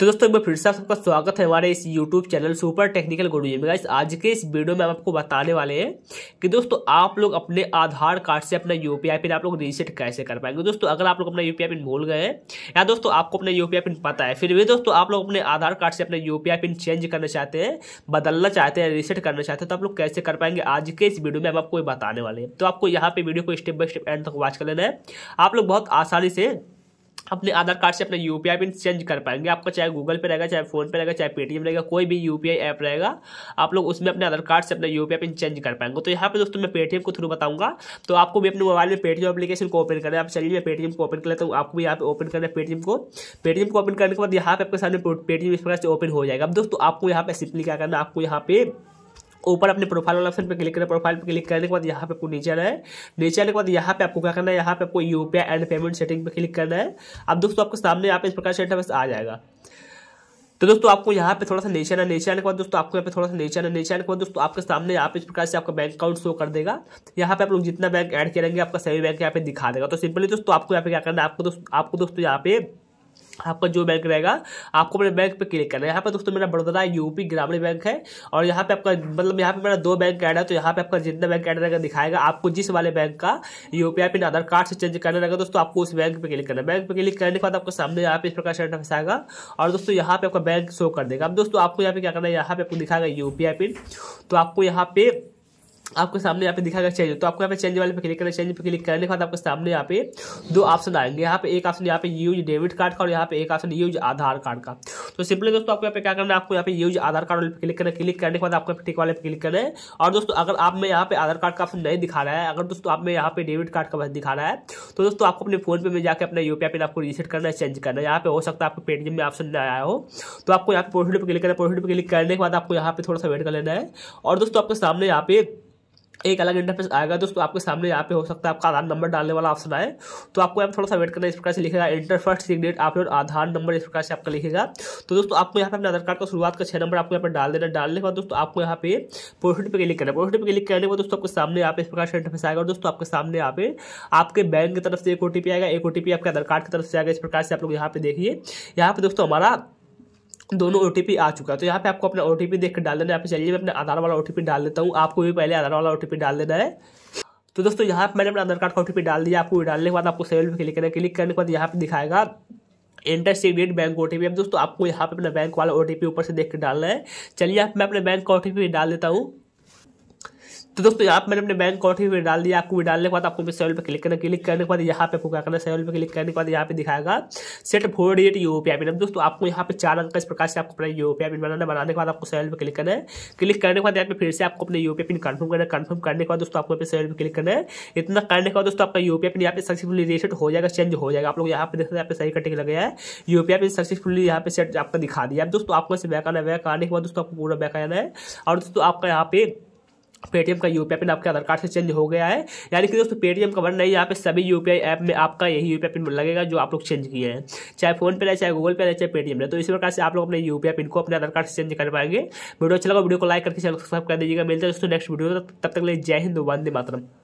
तो दोस्तों एक बार फिर से आप सबका स्वागत है हमारे इस YouTube channel super technical Guruji में गाइस आज के इस वीडियो में हम आपको बताने वाले हैं कि दोस्तों आप लोग अपने आधार कार्ड से अपना यू पी पिन आप लोग रीसेट कैसे कर पाएंगे दोस्तों अगर आप लोग अपना यूपीआई पिन भूल गए हैं या दोस्तों आपको अपना यूपीआई पिन पता है फिर भी दोस्तों आप लोग अपने आधार कार्ड से अपना यूपीआई पिन चेंज करना चाहते हैं बदलना चाहते हैं रीसेट करना चाहते हैं तो आप लोग कैसे कर पाएंगे आज के इस वीडियो में हम आपको बताने वाले हैं तो आपको यहाँ पे वीडियो को स्टेप बाय स्टेप एंड तक वॉच कर लेना है आप लोग बहुत आसानी से अपने आधार कार्ड से अपना यूपीआई पिन चेंज कर पाएंगे आपका चाहे गूगल पे रहेगा चाहे फोन पे रहेगा चाहे पेटीएम रहेगा कोई भी यूपीआई ऐप रहेगा आप लोग उसमें अपने आधार कार्ड से अपना यूपीआई पिन चेंज कर पाएंगे तो यहाँ पे दोस्तों मैं पेटीएम को थ्रू बताऊंगा तो आपको भी अपने मोबाइल में पेटीएम अपलीकेशन को ओपन करना है आप चलिए मैं पेटीएम को ओपन कर लेता हूँ आपको भी यहाँ पे ओपन करना है पेटीएम को पेटीएम को ओपन करने के बाद यहाँ पे आपके सामने पेटीएम इस प्रकार से ओपन हो जाएगा अब दोस्तों आपको यहाँ पे सिंपली क्या करना है आपको यहाँ पे ऊपर अपने प्रोफाइल वाला ऑप्शन पे क्लिक करें प्रोफाइल पे क्लिक करने के बाद यहाँ पे आपको नीचे आना है नीचे आने के बाद यहाँ पे आपको क्या करना है यहाँ पे आपको यूपीआई एंड पेमेंट सेटिंग पे क्लिक करना है अब दोस्तों आपके सामने यहाँ पे इस प्रकार से आ जाएगा तो दोस्तों आपको यहाँ पे थोड़ा सा नीचे आना नीचे आने के बाद दोस्तों आपको यहाँ पे थोड़ा सा नीचे आना नीचे आने के बाद दोस्तों आपके सामने यहाँ पे इस प्रकार से आपका बैंक अकाउंट शो कर देगा यहाँ पे आप लोग जितना बैंक ऐड करेंगे आपका सभी बैंक यहाँ पे दिखा देगा तो सिंपली दोस्तों आपको यहाँ पे क्या करना है आपको दोस्तों आपको दोस्तों यहाँ पे आपका जो बैंक रहेगा आपको अपने बैंक पे क्लिक करना है यहाँ पे दोस्तों मेरा बड़ौदा यूपी ग्रामीण बैंक है और यहाँ पे आपका मतलब यहाँ पे मेरा दो बैंक ऐड है तो यहाँ पे आपका जितना बैंक ऐड रहेगा दिखाएगा आपको जिस वाले बैंक का यूपीआई पिन आधार कार्ड से चेंज करना रहेगा दोस्तों आपको उस बैंक पे क्लिक करना है बैंक पे क्लिक करने के बाद आपको सामने यहाँ पे इस प्रकार से आएगा और दोस्तों यहाँ पे आपका बैंक शो कर देगा अब दोस्तों आपको यहाँ पे क्या करना है यहाँ पे आपको दिखाएगा यूपीआई पिन तो आपको यहाँ पे आपके सामने यहाँ पे दिखा गया चेंज तो आपको यहाँ पे चेंज वाले पे क्लिक करना चेंज पे क्लिक करने के बाद आपके सामने यहाँ पे दो ऑप्शन आएंगे यहाँ पे एक ऑप्शन यहाँ पे यूज डेबिट कार्ड का और यहाँ पे एक ऑप्शन यूज आधार कार्ड का तो सिंपली दोस्तों आपको यहाँ पे क्या करना है आपको यहाँ पे यूज आधार कार्ड वाले पे क्लिक करना क्लिक करने के बाद आपको टिक वाले पे क्लिक करना है और दोस्तों अगर आप में यहाँ पे आधार कार्ड का ऑप्शन नहीं दिखा रहा है अगर दोस्तों आप में यहाँ पे डेबिट कार्ड का दिखा रहा है तो दोस्तों आपको अपने फोन पे में जाकर अपना यूपीआई पिन आपको रीसेट करना है चेंज करना है यहाँ पे हो सकता है आपको पेटीएम में ऑप्शन नहीं आया हो तो आपको यहाँ पे प्रोफिट पर क्लिक करना है प्रोफिट पर क्लिक करने के बाद आपको यहाँ पे थोड़ा सा वेट कर लेना है और दोस्तों आपके सामने यहाँ पे एक अलग इंटरफेस आएगा दोस्तों आपके सामने यहाँ पे हो सकता है आपका आधार नंबर डालने वाला ऑप्शन आए तो आपको यहाँ थोड़ा सा वेट करना इस प्रकार से लिखेगा इंटर फर्स्ट सिग्नेट आप आधार नंबर इस प्रकार से आपका लिखेगा तो दोस्तों आपको यहाँ पे अपने आधार कार्ड का शुरुआत का छह नंबर आपको यहाँ पर डाल देना डालने के बाद दोस्तों आपको यहाँ पे प्रोफिट पर क्लिक करना प्रोफिट पर पे क्लिक करने के बाद दोस्तों आपके सामने यहाँ पे इस प्रकार से इंटरफेस आएगा दोस्तों आपके सामने यहाँ पे आपके बैंक की तरफ से एक ओ आएगा एक ओ आपके आधार कार्ड की तरफ से आएगा इस प्रकार से आप लोग यहाँ पे देखिए यहाँ पे दोस्तों हमारा दोनों ओ आ चुका है तो यहाँ पे आपको अपना ओ टी पी देख कर डाल देना है यहाँ पे चलिए मैं अपना आधार वाला ओ डाल देता हूँ आपको भी पहले आधार वाला ओ डाल देना है तो दोस्तों यहाँ पे मैंने अपना आधार कार्ड का ओ डाल दिया आपको डालने के बाद आपको सेवन पे क्लिक करना क्लिक करने के बाद यहाँ पे दिखाएगा इंटर सीडियट बैंक ओ अब दोस्तों आपको यहाँ पे अपना बैंक वाला ओ ऊपर से देख के डालना है चलिए आप मैं अपने बैंक का ओ डाल देता हूँ तो दोस्तों यहाँ पर मैंने अपने बैंक अकाउंट ही डाल दिया आपको डालने के बाद आपको मैं सेवल पर क्लिक करना क्लिक करने के बाद यहाँ पे आपको क्या करना सेवल पर क्लिक करने के बाद यहाँ पे दिखाएगा set four digit U P I दोस्तों आपको यहाँ पे चार अंक इस प्रकार से आपको अपना यू पी आई बनाना बनाने के बाद आपको सेवल पर क्लिक करना है क्लिक करने के बाद यहाँ पे फिर से आपको अपने U P I PIN confirm करना कन्फर्म करने के बाद दोस्तों आपको सेवल पर क्लिक करना है इतना करने के बाद दोस्तों आपका यू पी आई पिन यहाँ पे सक्सेसफुली रिसेट हो जाएगा चेंज हो जाएगा आप लोग यहाँ पे देखते हैं यहाँ सही कटिंग लग गया है U P I PIN successfully यहाँ पे सेट आपका दिखा दिया दोस्तों आपको से बैक आना है बैक आने के बाद दोस्तों आपको पूरा बैक आना है और दोस्तों आपका यहाँ पे पेटीएम का यू पिन आपके आधार कार्ड से चेंज हो गया है यानी कि दोस्तों पेटीएम का नहीं यहाँ पे सभी यू ऐप में आपका यही यू पिन लगेगा जो आप लोग चेंज किए हैं चाहे फोन पे रहे चाहे गूगल पे रहे चाहे पेटीएम रहे तो इसी प्रकार से आप लोग अपने यू पिन को अपने आधार कार्ड से चेंज कर पाएंगे वीडियो अच्छा लगा वीडियो को लाइक करके चैनल सब्सक्राइब कर दीजिएगा मिलते हैं दोस्तों नेक्स्ट वीडियो तब तक ले जय हिंद वंदे मातरम